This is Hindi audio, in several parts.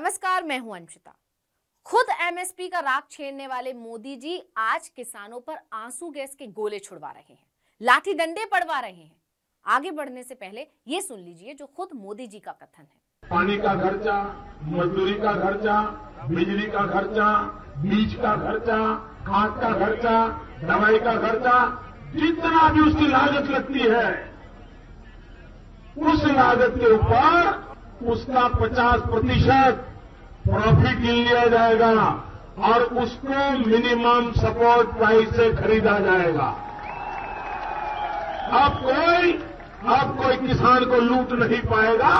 नमस्कार मैं हूं अंशिता खुद एमएसपी का राग छेड़ने वाले मोदी जी आज किसानों पर आंसू गैस के गोले छुड़वा रहे हैं लाठी डंडे पड़वा रहे हैं आगे बढ़ने से पहले ये सुन लीजिए जो खुद मोदी जी का कथन है पानी का खर्चा मजदूरी का खर्चा बिजली का खर्चा बीज का खर्चा खाद का खर्चा दवाई का खर्चा जितना भी उसकी लागत लगती है उस लागत के ऊपर उसका 50 प्रतिशत प्रॉफिट लिया जाएगा और उसको मिनिमम सपोर्ट प्राइस से खरीदा जाएगा अब कोई अब कोई किसान को लूट नहीं पाएगा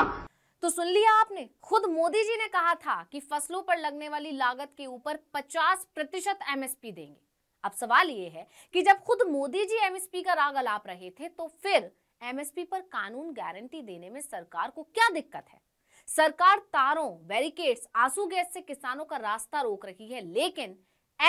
तो सुन लिया आपने खुद मोदी जी ने कहा था कि फसलों पर लगने वाली लागत के ऊपर 50 प्रतिशत एमएसपी देंगे अब सवाल ये है कि जब खुद मोदी जी एमएसपी का राग अलाप रहे थे तो फिर एमएसपी पर कानून गारंटी देने में सरकार को क्या दिक्कत है सरकार तारों बैरिकेड्स आंसू गैस से किसानों का रास्ता रोक रही है लेकिन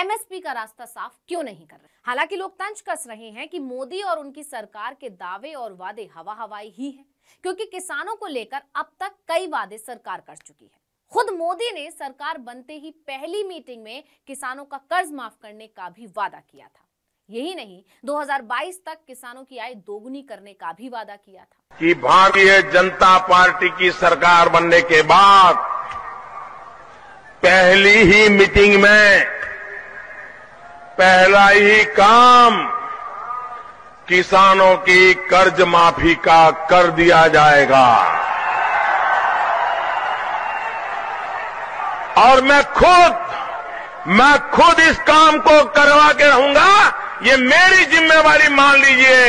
एमएसपी का रास्ता साफ क्यों नहीं कर रहे हालांकि लोग तंज कस रहे हैं कि मोदी और उनकी सरकार के दावे और वादे हवा हवाई ही है क्योंकि किसानों को लेकर अब तक कई वादे सरकार कर चुकी है खुद मोदी ने सरकार बनते ही पहली मीटिंग में किसानों का कर्ज माफ करने का भी वादा किया था यही नहीं 2022 तक किसानों की आय दोगुनी करने का भी वादा किया था कि भारतीय जनता पार्टी की सरकार बनने के बाद पहली ही मीटिंग में पहला ही काम किसानों की कर्ज माफी का कर दिया जाएगा और मैं खुद मैं खुद इस काम को करवा के रहूंगा ये मेरी जिम्मेवारी मान लीजिए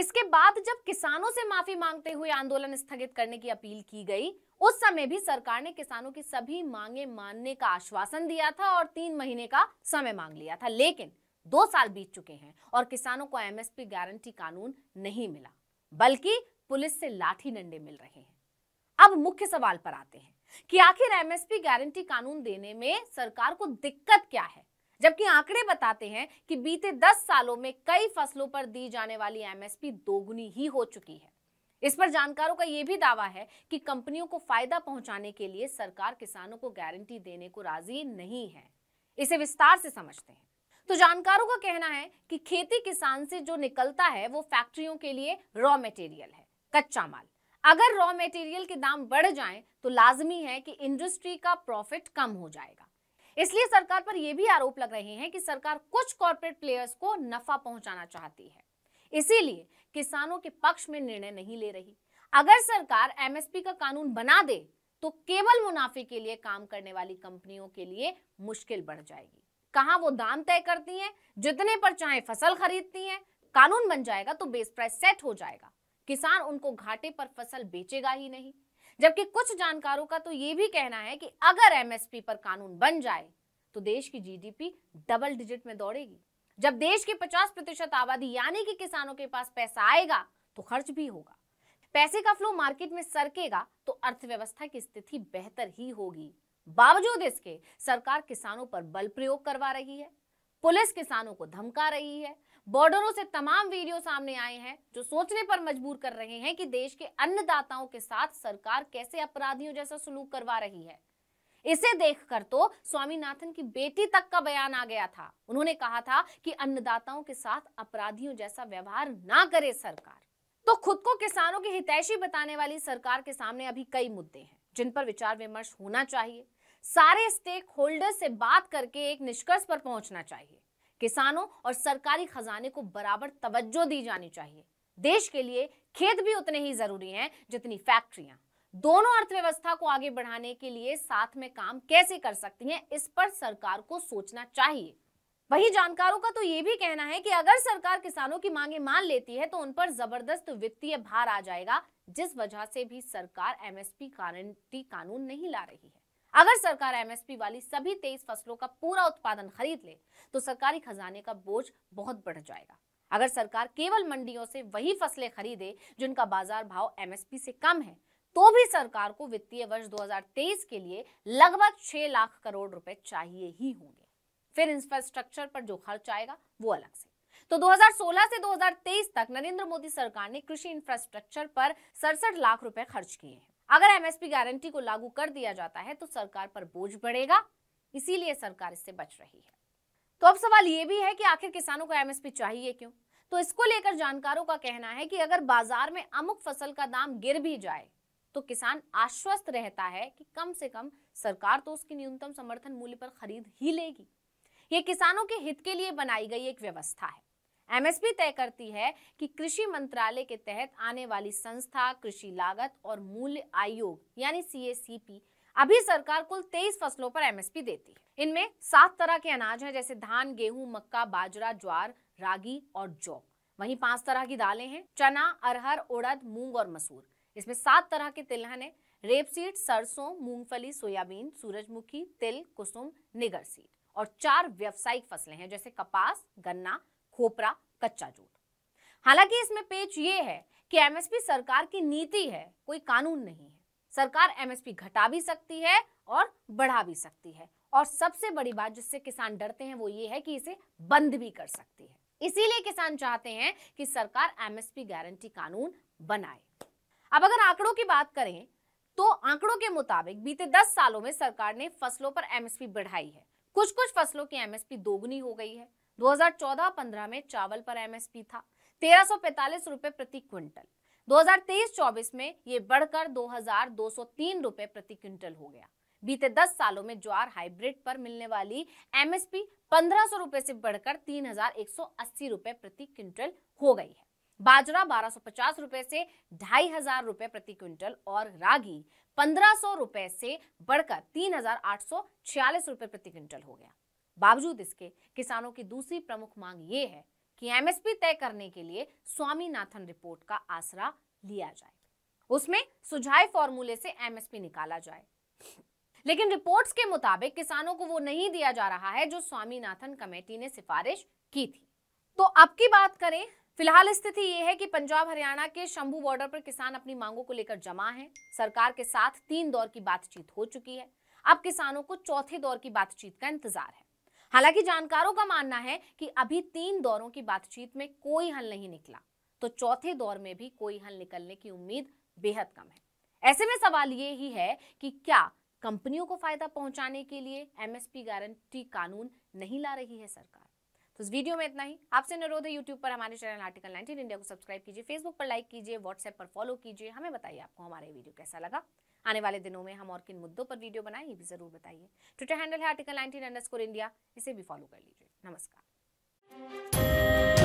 इसके बाद जब किसानों से माफी मांगते हुए आंदोलन स्थगित करने की अपील की गई उस समय भी सरकार ने किसानों की सभी मांगे मानने का आश्वासन दिया था और तीन महीने का समय मांग लिया था लेकिन दो साल बीत चुके हैं और किसानों को एमएसपी गारंटी कानून नहीं मिला बल्कि पुलिस से लाठी डंडे मिल रहे हैं अब मुख्य सवाल पर आते हैं कि आखिर एमएसपी गारंटी कानून देने में सरकार को दिक्कत क्या है जबकि आंकड़े बताते हैं कि बीते 10 सालों में कई फसलों पर दी जाने वाली एमएसपी दोगुनी ही हो चुकी है इस पर जानकारों का यह भी दावा है कि कंपनियों को फायदा पहुंचाने के लिए सरकार किसानों को गारंटी देने को राजी नहीं है इसे विस्तार से समझते हैं तो जानकारों का कहना है कि खेती किसान से जो निकलता है वो फैक्ट्रियों के लिए रॉ मटेरियल है कच्चा माल अगर रॉ मटेरियल के दाम बढ़ जाएं तो लाजमी है कि इंडस्ट्री का प्रॉफिट कम हो जाएगा इसलिए सरकार पर यह भी आरोप लग रहे हैं कि सरकार कुछ कॉर्पोरेट प्लेयर्स को नफा पहुंचाना चाहती है इसीलिए किसानों के पक्ष में निर्णय नहीं ले रही अगर सरकार एमएसपी का कानून बना दे तो केवल मुनाफे के लिए काम करने वाली कंपनियों के लिए मुश्किल बढ़ जाएगी कहा वो दाम तय करती हैं जितने पर चाहे फसल खरीदती हैं कानून बन जाएगा तो बेस प्राइस सेट हो जाएगा किसान उनको घाटे पर फसल बेचेगा ही नहीं जबकि कुछ जानकारों का तो ये भी कहना है कि अगर एमएसपी पर कानून बन जाए तो देश की जीडीपी डबल डिजिट में दौड़ेगी जब देश की 50 प्रतिशत आबादी यानी कि किसानों के पास पैसा आएगा तो खर्च भी होगा पैसे का फ्लो मार्केट में सरकेगा तो अर्थव्यवस्था की स्थिति बेहतर ही होगी बावजूद इसके सरकार किसानों पर बल प्रयोग करवा रही है पुलिस किसानों को धमका रही है बॉर्डरों से तमाम वीडियो सामने आए हैं जो सोचने पर मजबूर कर रहे हैं कि देश के अन्नदाताओं के साथ सरकार कैसे अपराधियों जैसा सुलूक करवा रही है इसे देखकर तो स्वामीनाथन की बेटी तक का बयान आ गया था उन्होंने कहा था कि अन्नदाताओं के साथ अपराधियों जैसा व्यवहार ना करे सरकार तो खुद को किसानों की हितैषी बताने वाली सरकार के सामने अभी कई मुद्दे हैं जिन पर विचार विमर्श होना चाहिए सारे स्टेक होल्डर से बात करके एक निष्कर्ष पर पहुंचना चाहिए किसानों और सरकारी खजाने को बराबर तवज्जो दी जानी चाहिए देश के लिए खेत भी उतने ही जरूरी हैं जितनी फैक्ट्रियां दोनों अर्थव्यवस्था को आगे बढ़ाने के लिए साथ में काम कैसे कर सकती हैं इस पर सरकार को सोचना चाहिए वही जानकारों का तो ये भी कहना है कि अगर सरकार किसानों की मांगे मान लेती है तो उन पर जबरदस्त वित्तीय भार आ जाएगा जिस वजह से भी सरकार एमएसपी गारंटी कानून नहीं ला रही है अगर सरकार एमएसपी वाली सभी तेईस फसलों का पूरा उत्पादन खरीद ले तो सरकारी खजाने का बोझ बहुत बढ़ जाएगा अगर सरकार केवल मंडियों से वही फसलें खरीदे जिनका बाजार भाव एमएसपी से कम है तो भी सरकार को वित्तीय वर्ष 2023 के लिए लगभग 6 लाख करोड़ रुपए चाहिए ही होंगे फिर इंफ्रास्ट्रक्चर पर जो खर्च आएगा वो अलग से तो 2016 से 2023 तक नरेंद्र मोदी सरकार ने कृषि इंफ्रास्ट्रक्चर पर सड़सठ लाख रुपए खर्च किए हैं अगर एमएसपी गारंटी को लागू कर दिया जाता है तो सरकार पर बोझ बढ़ेगा इसीलिए सरकार इससे बच रही है तो अब सवाल ये भी है कि आखिर किसानों को एमएसपी चाहिए क्यों तो इसको लेकर जानकारों का कहना है कि अगर बाजार में अमुक फसल का दाम गिर भी जाए तो किसान आश्वस्त रहता है कि कम से कम सरकार तो उसकी न्यूनतम समर्थन मूल्य पर खरीद ही लेगी ये किसानों के हित के लिए बनाई गई एक व्यवस्था है एमएसपी तय करती है कि कृषि मंत्रालय के तहत आने वाली संस्था कृषि लागत और मूल्य आयोग यानी सीएसीपी अभी सरकार कुल 23 फसलों पर एमएसपी देती है इनमें सात तरह के अनाज हैं जैसे धान गेहूं मक्का बाजरा ज्वार रागी और जौ वहीं पांच तरह की दालें हैं चना अरहर उड़द मूंग और मसूर इसमें सात तरह के तिलहन है रेपसीड सरसों मूंगफली सोयाबीन सूरजमुखी तिल कुसुम निगर सीड और चार व्यावसायिक फसलें हैं जैसे कपास गन्ना खोपरा कच्चा जूट हालांकि इसमें पेच ये है कि एमएसपी सरकार की नीति है कोई कानून नहीं है सरकार एमएसपी घटा भी सकती है और बढ़ा भी सकती है और सबसे बड़ी बात जिससे किसान डरते हैं वो ये है कि इसे बंद भी कर सकती है इसीलिए किसान चाहते हैं कि सरकार एमएसपी गारंटी कानून बनाए अब अगर आंकड़ों की बात करें तो आंकड़ों के मुताबिक बीते 10 सालों में सरकार ने फसलों पर एमएसपी बढ़ाई है कुछ कुछ फसलों की एमएसपी दोगुनी हो गई है 2014-15 में चावल पर एमएसपी था तेरह रुपए प्रति क्विंटल 2023-24 में ये बढ़कर 2,203 रुपए प्रति क्विंटल हो गया बीते 10 सालों में ज्वार हाइब्रिड पर मिलने वाली एमएसपी 1500 रुपए से बढ़कर 3,180 रुपए प्रति क्विंटल हो गई है बाजरा 1250 रुपए से ढाई हजार रुपए प्रति क्विंटल और रागी 1500 रुपए से बढ़कर 3,846 रुपए प्रति क्विंटल हो गया बावजूद इसके किसानों की दूसरी प्रमुख मांग ये है कि एमएसपी तय करने के लिए स्वामीनाथन रिपोर्ट का आसरा लिया जाए उसमें सुझाए फॉर्मूले से एमएसपी निकाला जाए लेकिन रिपोर्ट्स के मुताबिक किसानों को वो नहीं दिया जा रहा है जो स्वामीनाथन कमेटी ने सिफारिश की थी तो अब की बात करें फिलहाल स्थिति यह है कि पंजाब हरियाणा के शंभू बॉर्डर पर किसान अपनी मांगों को लेकर जमा हैं सरकार के साथ तीन दौर की बातचीत हो चुकी है अब किसानों को चौथे दौर की बातचीत का इंतजार है हालांकि जानकारों का मानना है कि अभी तीन दौरों की बातचीत में कोई हल नहीं निकला तो चौथे दौर में भी कोई हल निकलने की उम्मीद बेहद कम है ऐसे में सवाल ये ही है कि क्या कंपनियों को फायदा पहुंचाने के लिए एमएसपी गारंटी कानून नहीं ला रही है सरकार तो इस वीडियो में इतना ही आपसे अनुरोध है यूट्यूब पर हमारे चैनल आर्टिकल 19 इंडिया को सब्सक्राइब कीजिए फेसबुक पर लाइक कीजिए व्हाट्सएप पर फॉलो कीजिए हमें बताइए आपको हमारे वीडियो कैसा लगा आने वाले दिनों में हम और किन मुद्दों पर वीडियो बनाए ये भी जरूर बताइए ट्विटर हैंडल है आर्टिकल नाइनटीन इंडिया इसे भी फॉलो कर लीजिए नमस्कार